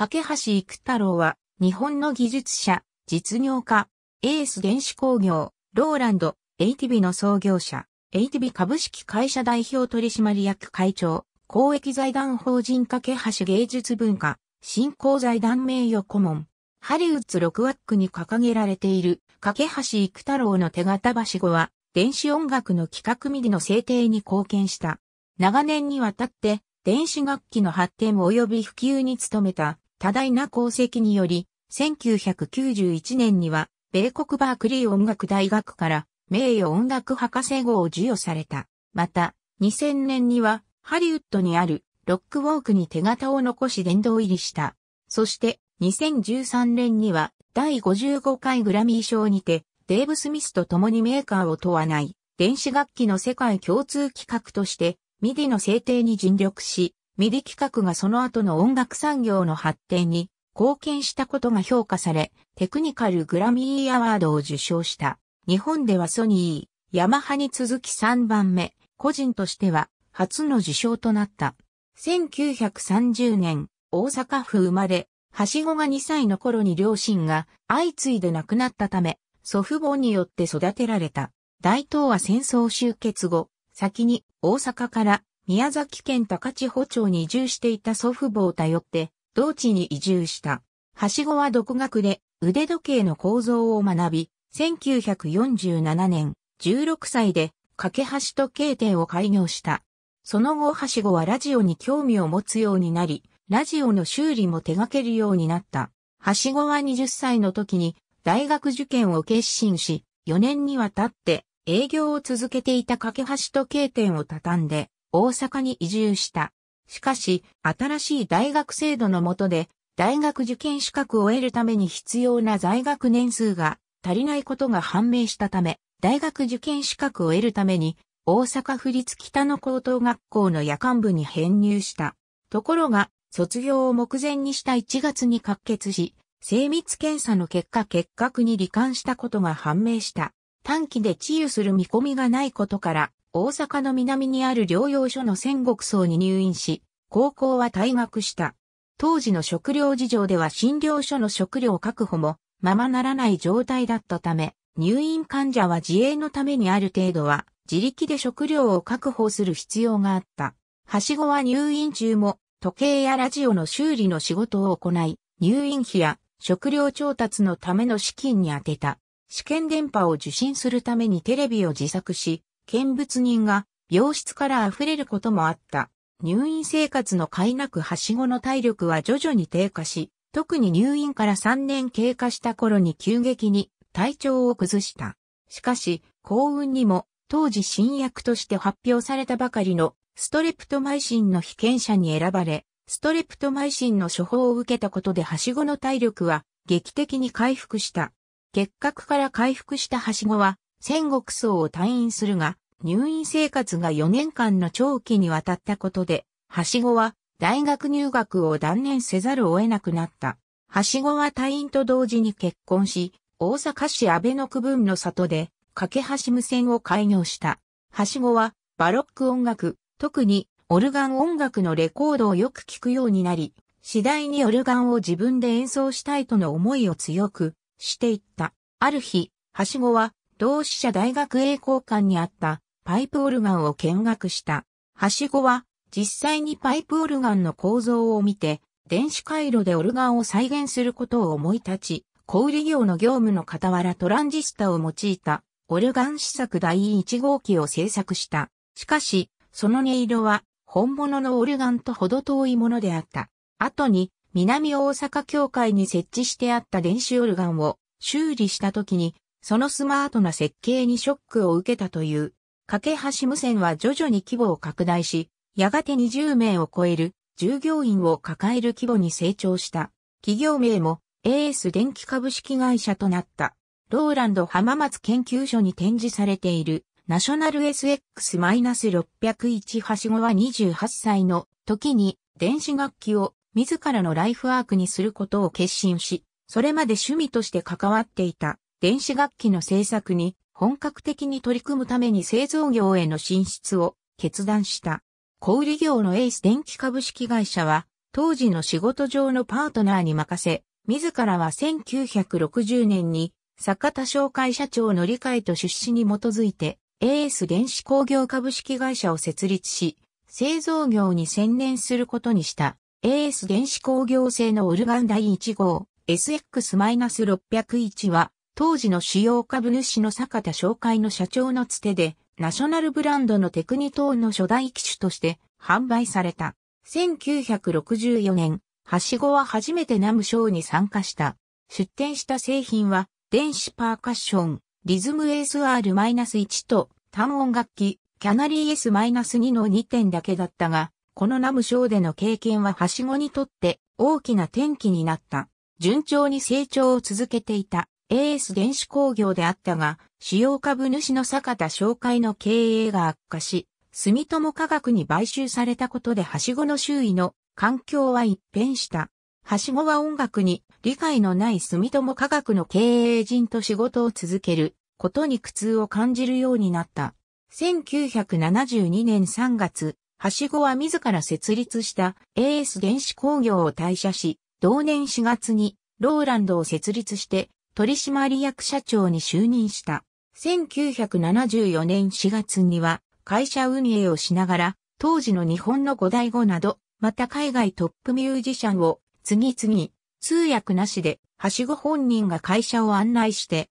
架橋育太郎は、日本の技術者、実業家、エース原子工業、ローランド、エイティビの創業者、エイティビ株式会社代表取締役会長、公益財団法人架橋芸術文化、振興財団名誉顧問、ハリウッズ6枠に掲げられている、架橋育太郎の手形橋後は、電子音楽の企画ミディの制定に貢献した。長年にわたって、電子楽器の発展及び普及に努めた、多大な功績により、1991年には、米国バークリー音楽大学から名誉音楽博士号を授与された。また、2000年には、ハリウッドにあるロックウォークに手形を残し殿堂入りした。そして、2013年には、第55回グラミー賞にて、デーブ・スミスと共にメーカーを問わない、電子楽器の世界共通企画として、ミディの制定に尽力し、ミディ企画がその後の音楽産業の発展に貢献したことが評価され、テクニカルグラミーアワードを受賞した。日本ではソニー、ヤマハに続き3番目、個人としては初の受賞となった。1930年、大阪府生まれ、はしごが2歳の頃に両親が相次いで亡くなったため、祖父母によって育てられた。大東亜戦争終結後、先に大阪から宮崎県高千穂町に移住していた祖父母を頼って、同地に移住した。はしごは独学で腕時計の構造を学び、1947年、16歳で、架け橋時計店を開業した。その後、はしごはラジオに興味を持つようになり、ラジオの修理も手掛けるようになった。はしごは20歳の時に大学受験を決心し、4年にわたって営業を続けていた架け橋時計店を畳んで、大阪に移住した。しかし、新しい大学制度の下で、大学受験資格を得るために必要な在学年数が足りないことが判明したため、大学受験資格を得るために、大阪府立北野高等学校の夜間部に編入した。ところが、卒業を目前にした1月に滑血し、精密検査の結果結核に罹患したことが判明した。短期で治癒する見込みがないことから、大阪の南にある療養所の仙国荘に入院し、高校は退学した。当時の食料事情では診療所の食料確保もままならない状態だったため、入院患者は自衛のためにある程度は自力で食料を確保する必要があった。はしごは入院中も時計やラジオの修理の仕事を行い、入院費や食料調達のための資金に充てた。試験電波を受信するためにテレビを自作し、見物人が病室から溢れることもあった。入院生活の斐なくはしごの体力は徐々に低下し、特に入院から3年経過した頃に急激に体調を崩した。しかし、幸運にも、当時新薬として発表されたばかりのストレプトマイシンの被験者に選ばれ、ストレプトマイシンの処方を受けたことではしごの体力は劇的に回復した。結核から回復したはしごは戦国層を退院するが、入院生活が4年間の長期にわたったことで、はしごは大学入学を断念せざるを得なくなった。はしごは退院と同時に結婚し、大阪市安倍の区分の里で、架け橋無線を開業した。はしごは、バロック音楽、特にオルガン音楽のレコードをよく聴くようになり、次第にオルガンを自分で演奏したいとの思いを強くしていった。ある日、はしごは同志社大学栄光館にあったパイプオルガンを見学した。はしごは実際にパイプオルガンの構造を見て電子回路でオルガンを再現することを思い立ち、小売業の業務の傍らトランジスタを用いたオルガン試作第1号機を製作した。しかし、その音色は本物のオルガンとほど遠いものであった。後に南大阪教会に設置してあった電子オルガンを修理した時にそのスマートな設計にショックを受けたという。架け橋無線は徐々に規模を拡大し、やがて20名を超える従業員を抱える規模に成長した。企業名も AS 電気株式会社となった。ローランド浜松研究所に展示されているナショナル SX-601 はしごは28歳の時に電子楽器を自らのライフワークにすることを決心し、それまで趣味として関わっていた電子楽器の製作に本格的に取り組むために製造業への進出を決断した。小売業のエース電気株式会社は、当時の仕事上のパートナーに任せ、自らは1960年に、坂田商会社長の理解と出資に基づいて、エース電子工業株式会社を設立し、製造業に専念することにした、エース電子工業製のオルガン第1号、SX-601 は、当時の主要株主の坂田商会の社長のつてで、ナショナルブランドのテクニトーンの初代機種として販売された。1964年、はしごは初めてナムショーに参加した。出展した製品は、電子パーカッション、リズム SR-1 と単音楽器、キャナリー S-2 の2点だけだったが、このナムショーでの経験ははしごにとって大きな転機になった。順調に成長を続けていた。AS 電子工業であったが、主要株主の坂田商会の経営が悪化し、住友科学に買収されたことではしごの周囲の環境は一変した。はしごは音楽に理解のない住友科学の経営陣と仕事を続けることに苦痛を感じるようになった。1972年3月、はしごは自ら設立した AS 電子工業を退社し、同年4月にローランドを設立して取締役社長に就任した。1974年4月には会社運営をしながら、当時の日本の五大語など、また海外トップミュージシャンを次々通訳なしで、はしご本人が会社を案内して、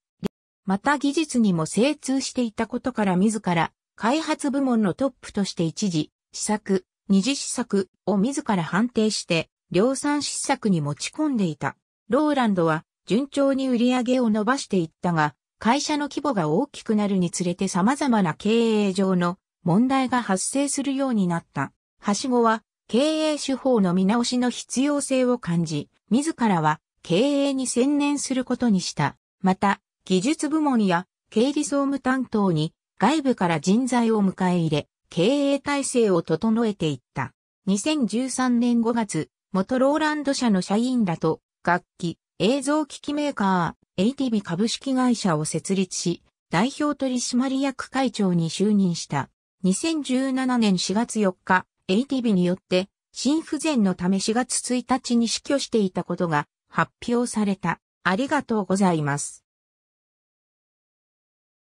また技術にも精通していたことから自ら開発部門のトップとして一時、試作、二次試作を自ら判定して量産試作に持ち込んでいた。ローランドは順調に売り上げを伸ばしていったが、会社の規模が大きくなるにつれて様々な経営上の問題が発生するようになった。はしごは経営手法の見直しの必要性を感じ、自らは経営に専念することにした。また、技術部門や経理総務担当に外部から人材を迎え入れ、経営体制を整えていった。2013年5月、元ローランド社の社員らと楽器、映像機器メーカー、a t v 株式会社を設立し、代表取締役会長に就任した。2017年4月4日、a t v によって、心不全のため4月1日に死去していたことが発表された。ありがとうございます。